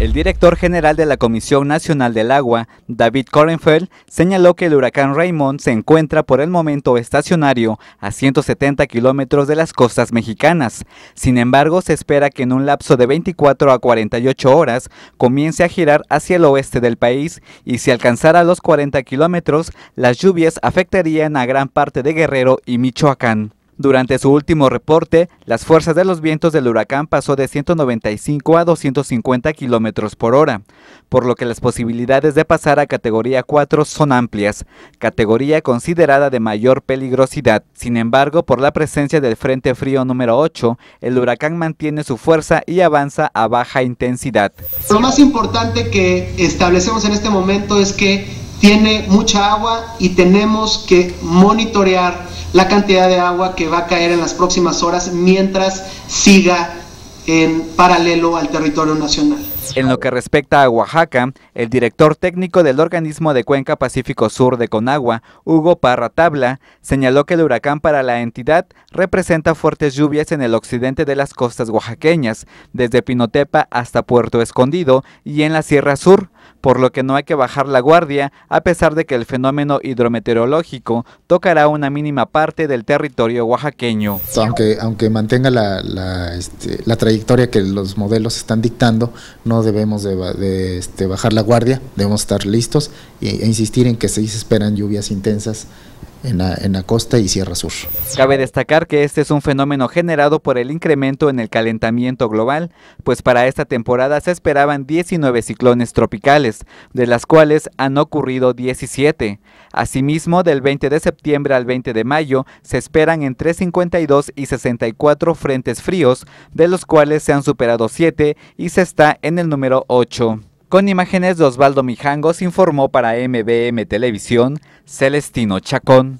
El director general de la Comisión Nacional del Agua, David Korenfeld, señaló que el huracán Raymond se encuentra por el momento estacionario a 170 kilómetros de las costas mexicanas. Sin embargo, se espera que en un lapso de 24 a 48 horas comience a girar hacia el oeste del país y si alcanzara los 40 kilómetros, las lluvias afectarían a gran parte de Guerrero y Michoacán. Durante su último reporte, las fuerzas de los vientos del huracán pasó de 195 a 250 kilómetros por hora, por lo que las posibilidades de pasar a categoría 4 son amplias, categoría considerada de mayor peligrosidad. Sin embargo, por la presencia del Frente Frío número 8, el huracán mantiene su fuerza y avanza a baja intensidad. Lo más importante que establecemos en este momento es que tiene mucha agua y tenemos que monitorear la cantidad de agua que va a caer en las próximas horas mientras siga en paralelo al territorio nacional. En lo que respecta a Oaxaca, el director técnico del organismo de Cuenca Pacífico Sur de Conagua, Hugo Parra Tabla, señaló que el huracán para la entidad representa fuertes lluvias en el occidente de las costas oaxaqueñas, desde Pinotepa hasta Puerto Escondido y en la Sierra Sur, por lo que no hay que bajar la guardia a pesar de que el fenómeno hidrometeorológico tocará una mínima parte del territorio oaxaqueño. Aunque, mantenga este, la, trayectoria que los modelos están dictando, no debemos de, este, bajar la guardia, debemos estar listos e, insistir en que se esperan lluvias intensas en la, costa y Sierra Sur. Cabe destacar que este es un fenómeno generado por el incremento en el calentamiento global, pues para esta temporada se esperaban 19 ciclones tropicales, de las cuales han ocurrido 17. Asimismo, del 20 de septiembre al 20 de mayo se esperan entre 52 y 64 frentes fríos, de los cuales se han superado 7 y se está en el número 8. Con imágenes de Osvaldo Mijangos informó para MBM Televisión Celestino Chacón.